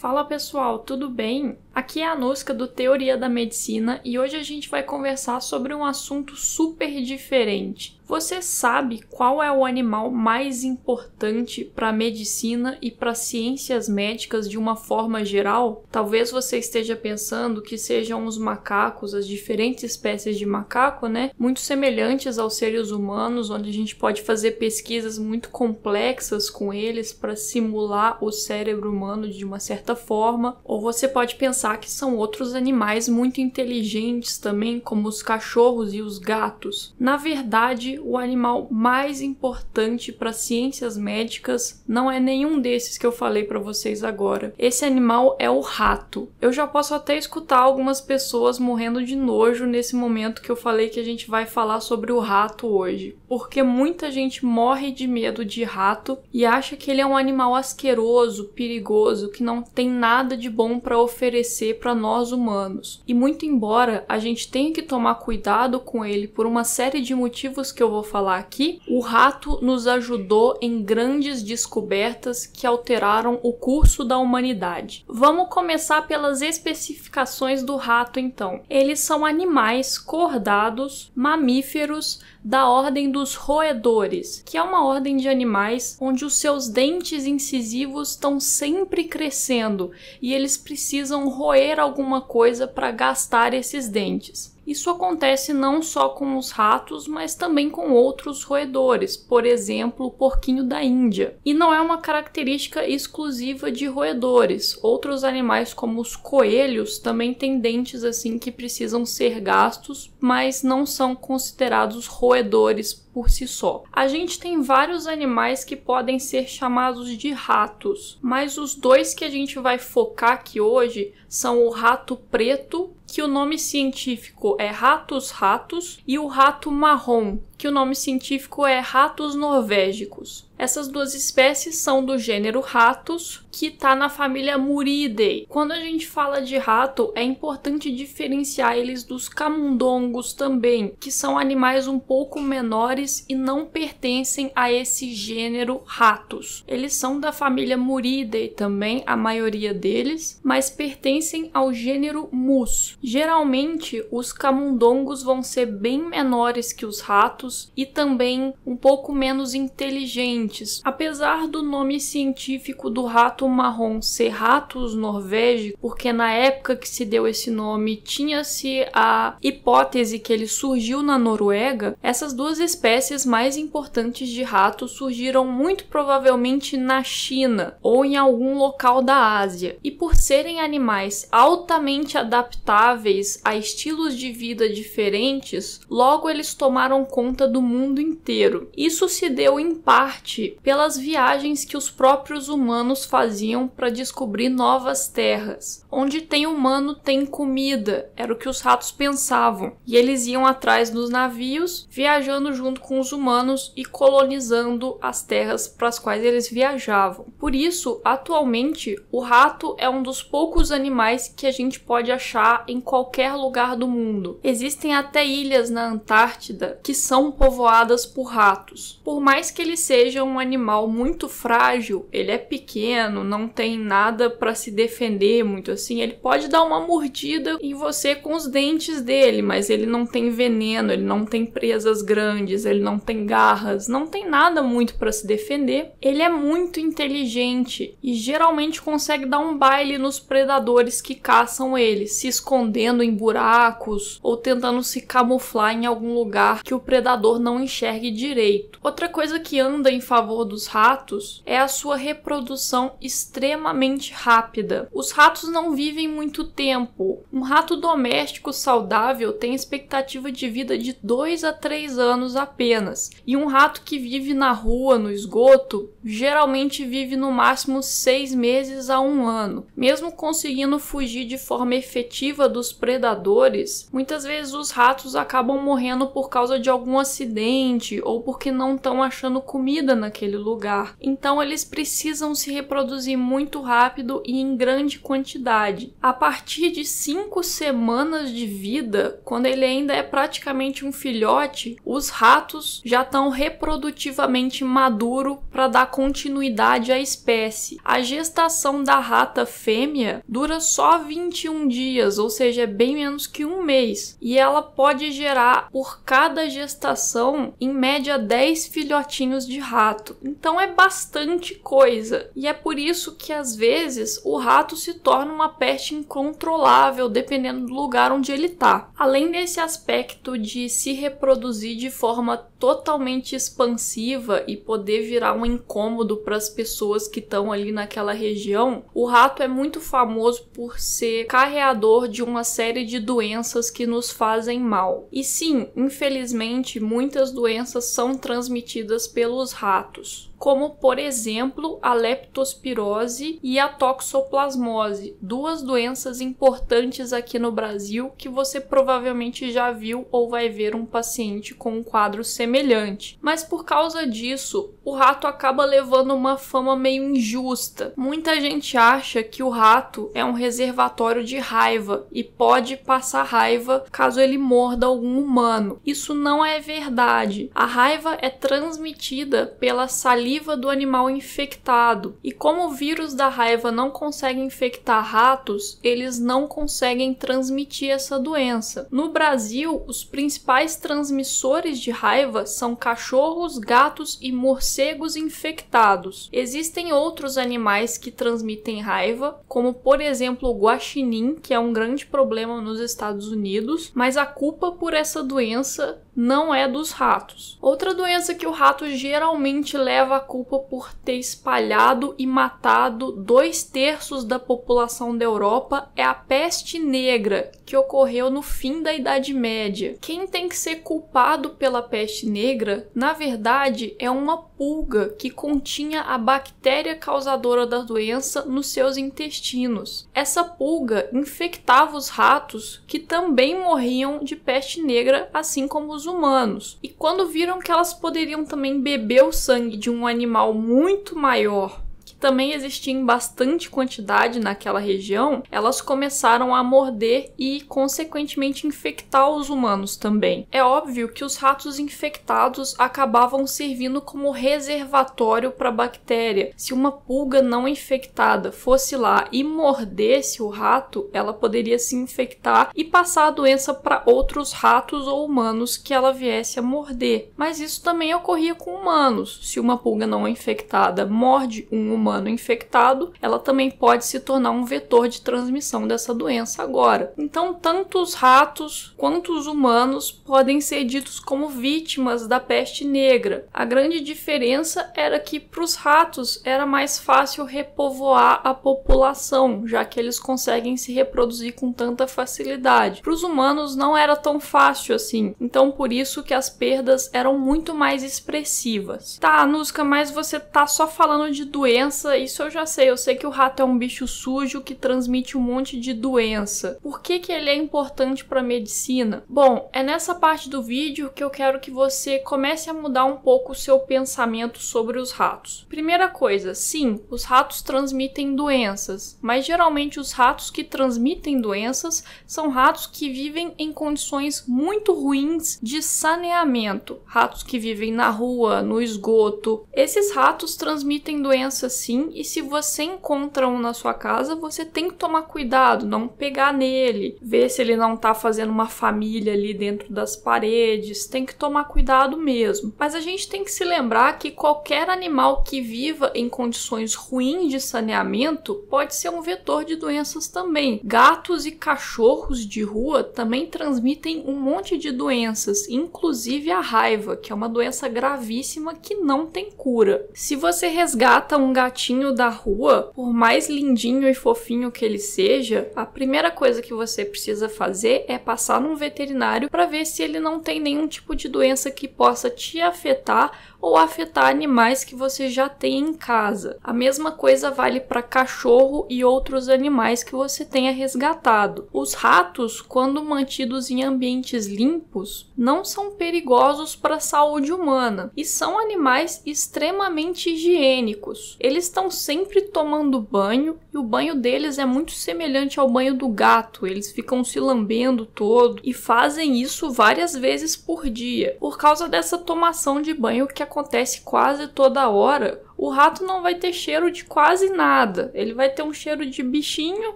Fala pessoal, tudo bem? Aqui é a Nusca do Teoria da Medicina e hoje a gente vai conversar sobre um assunto super diferente. Você sabe qual é o animal mais importante para a medicina e para ciências médicas de uma forma geral? Talvez você esteja pensando que sejam os macacos, as diferentes espécies de macaco, né? Muito semelhantes aos seres humanos, onde a gente pode fazer pesquisas muito complexas com eles para simular o cérebro humano de uma certa forma. Ou você pode pensar pensar que são outros animais muito inteligentes também, como os cachorros e os gatos. Na verdade, o animal mais importante para ciências médicas não é nenhum desses que eu falei para vocês agora. Esse animal é o rato. Eu já posso até escutar algumas pessoas morrendo de nojo nesse momento que eu falei que a gente vai falar sobre o rato hoje, porque muita gente morre de medo de rato e acha que ele é um animal asqueroso, perigoso, que não tem nada de bom para oferecer oferecer para nós humanos. E muito embora a gente tenha que tomar cuidado com ele por uma série de motivos que eu vou falar aqui, o rato nos ajudou em grandes descobertas que alteraram o curso da humanidade. Vamos começar pelas especificações do rato então. Eles são animais cordados, mamíferos, da Ordem dos Roedores, que é uma ordem de animais onde os seus dentes incisivos estão sempre crescendo e eles precisam roer alguma coisa para gastar esses dentes. Isso acontece não só com os ratos, mas também com outros roedores, por exemplo, o porquinho da Índia. E não é uma característica exclusiva de roedores. Outros animais, como os coelhos, também têm dentes assim que precisam ser gastos, mas não são considerados roedores por si só. A gente tem vários animais que podem ser chamados de ratos, mas os dois que a gente vai focar aqui hoje são o rato preto que o nome científico é ratos ratos e o rato marrom, que o nome científico é ratos norvégicos. Essas duas espécies são do gênero Ratos, que tá na família Muridae. Quando a gente fala de rato, é importante diferenciar eles dos camundongos também, que são animais um pouco menores e não pertencem a esse gênero ratos. Eles são da família Muridae também, a maioria deles, mas pertencem ao gênero mus. Geralmente, os camundongos vão ser bem menores que os ratos e também um pouco menos inteligentes. Apesar do nome científico do rato rato marrom ser ratos norvégicos, porque na época que se deu esse nome tinha-se a hipótese que ele surgiu na Noruega, essas duas espécies mais importantes de rato surgiram muito provavelmente na China ou em algum local da Ásia. E por serem animais altamente adaptáveis a estilos de vida diferentes, logo eles tomaram conta do mundo inteiro. Isso se deu em parte pelas viagens que os próprios humanos faziam faziam para descobrir novas terras. Onde tem humano, tem comida, era o que os ratos pensavam. E eles iam atrás dos navios, viajando junto com os humanos e colonizando as terras para as quais eles viajavam. Por isso, atualmente, o rato é um dos poucos animais que a gente pode achar em qualquer lugar do mundo. Existem até ilhas na Antártida que são povoadas por ratos. Por mais que ele seja um animal muito frágil, ele é pequeno, humano não tem nada para se defender muito assim, ele pode dar uma mordida em você com os dentes dele, mas ele não tem veneno, ele não tem presas grandes, ele não tem garras, não tem nada muito para se defender. Ele é muito inteligente e geralmente consegue dar um baile nos predadores que caçam ele, se escondendo em buracos ou tentando se camuflar em algum lugar que o predador não enxergue direito. Outra coisa que anda em favor dos ratos é a sua reprodução extremamente rápida. Os ratos não vivem muito tempo. Um rato doméstico saudável tem expectativa de vida de 2 a 3 anos apenas, e um rato que vive na rua, no esgoto, geralmente vive no máximo 6 meses a 1 um ano. Mesmo conseguindo fugir de forma efetiva dos predadores, muitas vezes os ratos acabam morrendo por causa de algum acidente ou porque não estão achando comida naquele lugar. Então eles precisam se reproduzir produzir muito rápido e em grande quantidade. A partir de cinco semanas de vida, quando ele ainda é praticamente um filhote, os ratos já estão reprodutivamente maduros para dar continuidade à espécie. A gestação da rata fêmea dura só 21 dias, ou seja, é bem menos que um mês, e ela pode gerar por cada gestação em média 10 filhotinhos de rato. Então é bastante coisa, e é por isso isso que às vezes o rato se torna uma peste incontrolável dependendo do lugar onde ele está. Além desse aspecto de se reproduzir de forma totalmente expansiva e poder virar um incômodo para as pessoas que estão ali naquela região, o rato é muito famoso por ser carreador de uma série de doenças que nos fazem mal. E sim, infelizmente, muitas doenças são transmitidas pelos ratos, como por exemplo a leptospirose leptose e a toxoplasmose, duas doenças importantes aqui no Brasil que você provavelmente já viu ou vai ver um paciente com um quadro semelhante. Mas por causa disso, o rato acaba levando uma fama meio injusta. Muita gente acha que o rato é um reservatório de raiva e pode passar raiva caso ele morda algum humano. Isso não é verdade. A raiva é transmitida pela saliva do animal infectado. E como o vírus da raiva não consegue infectar ratos, eles não conseguem transmitir essa doença. No Brasil, os principais transmissores de raiva são cachorros, gatos e morcegos infectados. Existem outros animais que transmitem raiva, como por exemplo o guaxinim, que é um grande problema nos Estados Unidos, mas a culpa por essa doença não é dos ratos. Outra doença que o rato geralmente leva a culpa por ter espalhado e matado dois terços da população da Europa é a peste negra, que ocorreu no fim da Idade Média. Quem tem que ser culpado pela peste negra, na verdade, é uma pulga que continha a bactéria causadora da doença nos seus intestinos. Essa pulga infectava os ratos, que também morriam de peste negra, assim como os humanos. E quando viram que elas poderiam também beber o sangue de um animal muito maior também existia em bastante quantidade naquela região, elas começaram a morder e, consequentemente, infectar os humanos também. É óbvio que os ratos infectados acabavam servindo como reservatório para a bactéria. Se uma pulga não infectada fosse lá e mordesse o rato, ela poderia se infectar e passar a doença para outros ratos ou humanos que ela viesse a morder. Mas isso também ocorria com humanos. Se uma pulga não infectada morde um humano, humano infectado, ela também pode se tornar um vetor de transmissão dessa doença agora. Então, tanto os ratos quanto os humanos podem ser ditos como vítimas da peste negra. A grande diferença era que para os ratos era mais fácil repovoar a população, já que eles conseguem se reproduzir com tanta facilidade. Para os humanos não era tão fácil assim, então por isso que as perdas eram muito mais expressivas. Tá, Nusca, mas você tá só falando de doença isso eu já sei. Eu sei que o rato é um bicho sujo que transmite um monte de doença. Por que, que ele é importante para a medicina? Bom, é nessa parte do vídeo que eu quero que você comece a mudar um pouco o seu pensamento sobre os ratos. Primeira coisa, sim, os ratos transmitem doenças, mas geralmente os ratos que transmitem doenças são ratos que vivem em condições muito ruins de saneamento. Ratos que vivem na rua, no esgoto. Esses ratos transmitem doenças assim, e se você encontra um na sua casa, você tem que tomar cuidado, não pegar nele, ver se ele não tá fazendo uma família ali dentro das paredes, tem que tomar cuidado mesmo. Mas a gente tem que se lembrar que qualquer animal que viva em condições ruins de saneamento pode ser um vetor de doenças também. Gatos e cachorros de rua também transmitem um monte de doenças, inclusive a raiva, que é uma doença gravíssima que não tem cura. Se você resgata um gatinho gatinho da rua, por mais lindinho e fofinho que ele seja, a primeira coisa que você precisa fazer é passar num veterinário para ver se ele não tem nenhum tipo de doença que possa te afetar ou afetar animais que você já tem em casa. A mesma coisa vale para cachorro e outros animais que você tenha resgatado. Os ratos, quando mantidos em ambientes limpos, não são perigosos para a saúde humana e são animais extremamente higiênicos. Eles estão sempre tomando banho e o banho deles é muito semelhante ao banho do gato, eles ficam se lambendo todo e fazem isso várias vezes por dia. Por causa dessa tomação de banho que acontece quase toda hora, o rato não vai ter cheiro de quase nada. Ele vai ter um cheiro de bichinho,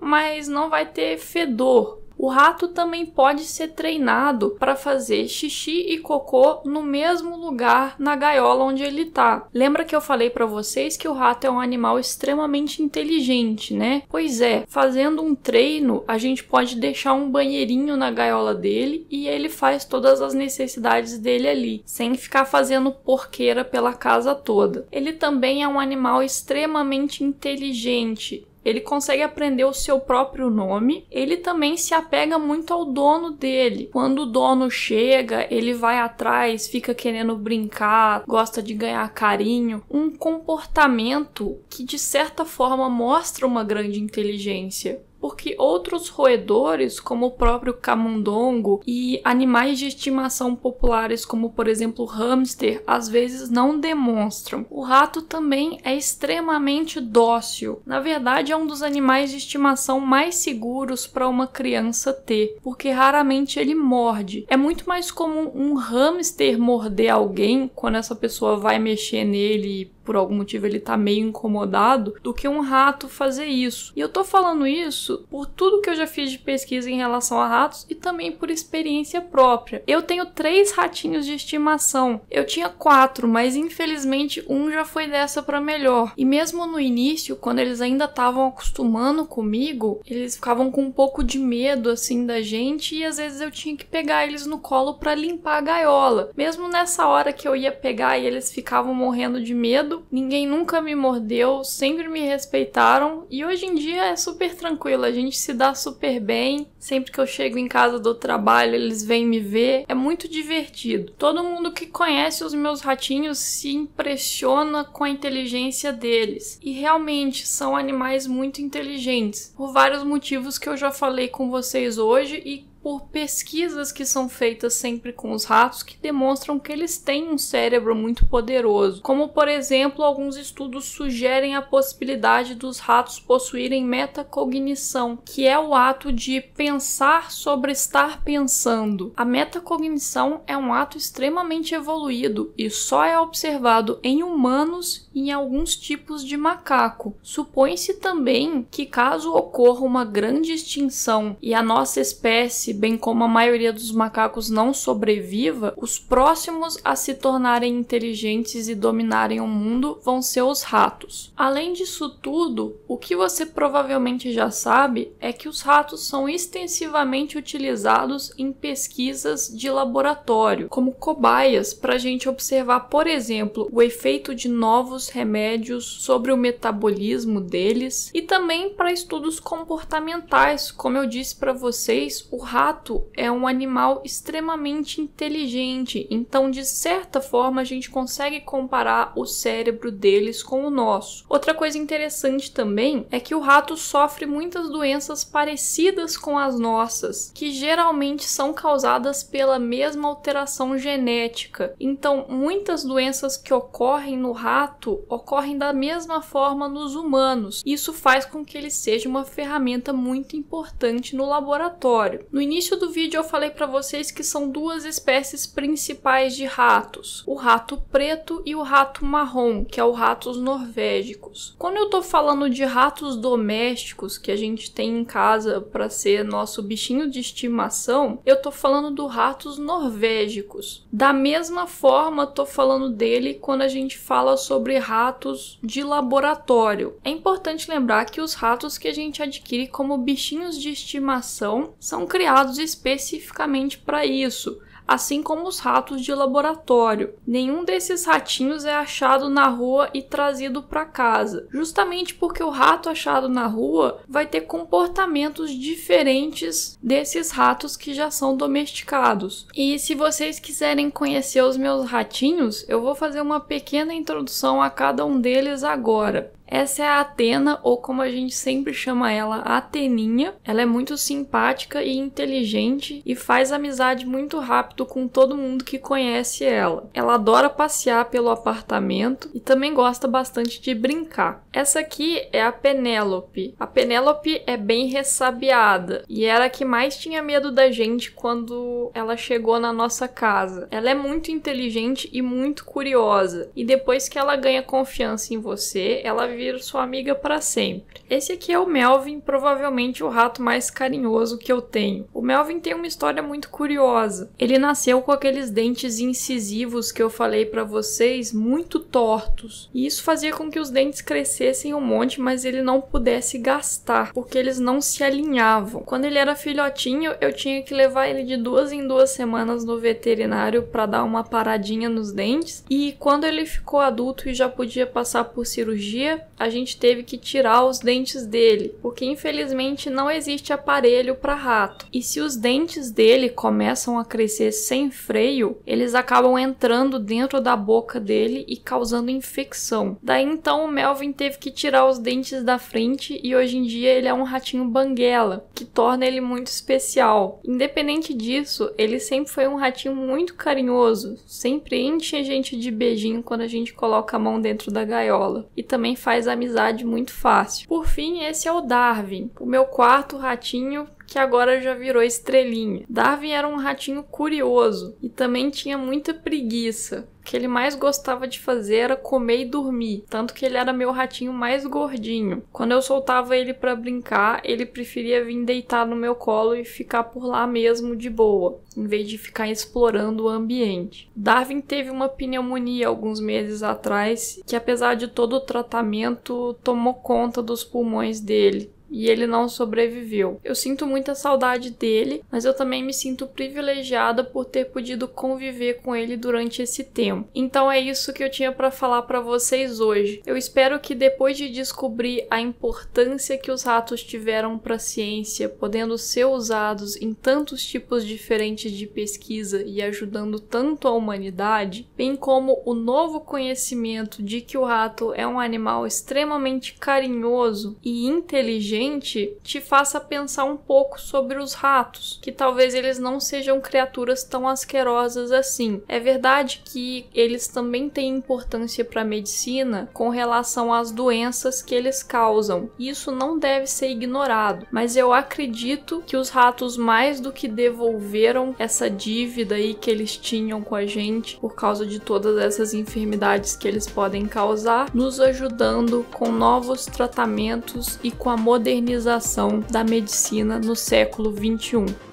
mas não vai ter fedor. O rato também pode ser treinado para fazer xixi e cocô no mesmo lugar na gaiola onde ele tá. Lembra que eu falei para vocês que o rato é um animal extremamente inteligente, né? Pois é, fazendo um treino, a gente pode deixar um banheirinho na gaiola dele e ele faz todas as necessidades dele ali, sem ficar fazendo porqueira pela casa toda. Ele também é um animal extremamente inteligente, ele consegue aprender o seu próprio nome. Ele também se apega muito ao dono dele. Quando o dono chega, ele vai atrás, fica querendo brincar, gosta de ganhar carinho. Um comportamento que de certa forma mostra uma grande inteligência porque outros roedores, como o próprio camundongo e animais de estimação populares, como por exemplo o hamster, às vezes não demonstram. O rato também é extremamente dócil. Na verdade, é um dos animais de estimação mais seguros para uma criança ter, porque raramente ele morde. É muito mais comum um hamster morder alguém quando essa pessoa vai mexer nele por algum motivo ele tá meio incomodado, do que um rato fazer isso. E eu tô falando isso por tudo que eu já fiz de pesquisa em relação a ratos e também por experiência própria. Eu tenho três ratinhos de estimação. Eu tinha quatro, mas infelizmente um já foi dessa para melhor. E mesmo no início, quando eles ainda estavam acostumando comigo, eles ficavam com um pouco de medo assim da gente e às vezes eu tinha que pegar eles no colo para limpar a gaiola. Mesmo nessa hora que eu ia pegar e eles ficavam morrendo de medo, mordido, ninguém nunca me mordeu, sempre me respeitaram e hoje em dia é super tranquilo, a gente se dá super bem. Sempre que eu chego em casa do trabalho, eles vêm me ver, é muito divertido. Todo mundo que conhece os meus ratinhos se impressiona com a inteligência deles e realmente são animais muito inteligentes por vários motivos que eu já falei com vocês hoje e por pesquisas que são feitas sempre com os ratos que demonstram que eles têm um cérebro muito poderoso, como por exemplo, alguns estudos sugerem a possibilidade dos ratos possuírem metacognição, que é o ato de pensar sobre estar pensando. A metacognição é um ato extremamente evoluído e só é observado em humanos e em alguns tipos de macaco. Supõe-se também que caso ocorra uma grande extinção e a nossa espécie espécie, bem como a maioria dos macacos não sobreviva, os próximos a se tornarem inteligentes e dominarem o mundo vão ser os ratos. Além disso tudo, o que você provavelmente já sabe é que os ratos são extensivamente utilizados em pesquisas de laboratório, como cobaias para a gente observar, por exemplo, o efeito de novos remédios sobre o metabolismo deles e também para estudos comportamentais. Como eu disse para vocês, o rato rato é um animal extremamente inteligente, então de certa forma a gente consegue comparar o cérebro deles com o nosso. Outra coisa interessante também é que o rato sofre muitas doenças parecidas com as nossas, que geralmente são causadas pela mesma alteração genética. Então, muitas doenças que ocorrem no rato ocorrem da mesma forma nos humanos. Isso faz com que ele seja uma ferramenta muito importante no laboratório. No início do vídeo eu falei para vocês que são duas espécies principais de ratos, o rato preto e o rato marrom, que é o ratos norvégicos. Quando eu tô falando de ratos domésticos que a gente tem em casa para ser nosso bichinho de estimação, eu tô falando do ratos norvégicos. Da mesma forma, tô falando dele quando a gente fala sobre ratos de laboratório. É importante lembrar que os ratos que a gente adquire como bichinhos de estimação são criados Criados especificamente para isso, assim como os ratos de laboratório. Nenhum desses ratinhos é achado na rua e trazido para casa, justamente porque o rato achado na rua vai ter comportamentos diferentes desses ratos que já são domesticados. E se vocês quiserem conhecer os meus ratinhos, eu vou fazer uma pequena introdução a cada um deles agora. Essa é a Atena, ou como a gente sempre chama ela, a Ateninha. Ela é muito simpática e inteligente e faz amizade muito rápido com todo mundo que conhece ela. Ela adora passear pelo apartamento e também gosta bastante de brincar. Essa aqui é a Penélope. A Penélope é bem ressabiada e era a que mais tinha medo da gente quando ela chegou na nossa casa. Ela é muito inteligente e muito curiosa, e depois que ela ganha confiança em você, ela vir sua amiga para sempre. Esse aqui é o Melvin, provavelmente o rato mais carinhoso que eu tenho. O Melvin tem uma história muito curiosa. Ele nasceu com aqueles dentes incisivos que eu falei para vocês, muito tortos. E isso fazia com que os dentes crescessem um monte, mas ele não pudesse gastar, porque eles não se alinhavam. Quando ele era filhotinho, eu tinha que levar ele de duas em duas semanas no veterinário para dar uma paradinha nos dentes. E quando ele ficou adulto e já podia passar por cirurgia, a gente teve que tirar os dentes dele, porque infelizmente não existe aparelho para rato. E se os dentes dele começam a crescer sem freio, eles acabam entrando dentro da boca dele e causando infecção. Daí então o Melvin teve que tirar os dentes da frente e hoje em dia ele é um ratinho banguela, que torna ele muito especial. Independente disso, ele sempre foi um ratinho muito carinhoso, sempre enche a gente de beijinho quando a gente coloca a mão dentro da gaiola e também faz amizade muito fácil. Por fim, esse é o Darwin, o meu quarto ratinho que agora já virou estrelinha. Darwin era um ratinho curioso e também tinha muita preguiça que ele mais gostava de fazer era comer e dormir, tanto que ele era meu ratinho mais gordinho. Quando eu soltava ele para brincar, ele preferia vir deitar no meu colo e ficar por lá mesmo de boa, em vez de ficar explorando o ambiente. Darwin teve uma pneumonia alguns meses atrás, que apesar de todo o tratamento, tomou conta dos pulmões dele e ele não sobreviveu. Eu sinto muita saudade dele, mas eu também me sinto privilegiada por ter podido conviver com ele durante esse tempo. Então é isso que eu tinha para falar para vocês hoje. Eu espero que depois de descobrir a importância que os ratos tiveram para a ciência, podendo ser usados em tantos tipos diferentes de pesquisa e ajudando tanto a humanidade, bem como o novo conhecimento de que o rato é um animal extremamente carinhoso e inteligente gente te faça pensar um pouco sobre os ratos, que talvez eles não sejam criaturas tão asquerosas assim. É verdade que eles também têm importância para a medicina com relação às doenças que eles causam. Isso não deve ser ignorado, mas eu acredito que os ratos mais do que devolveram essa dívida aí que eles tinham com a gente por causa de todas essas enfermidades que eles podem causar, nos ajudando com novos tratamentos e com a modernidade modernização da medicina no século XXI.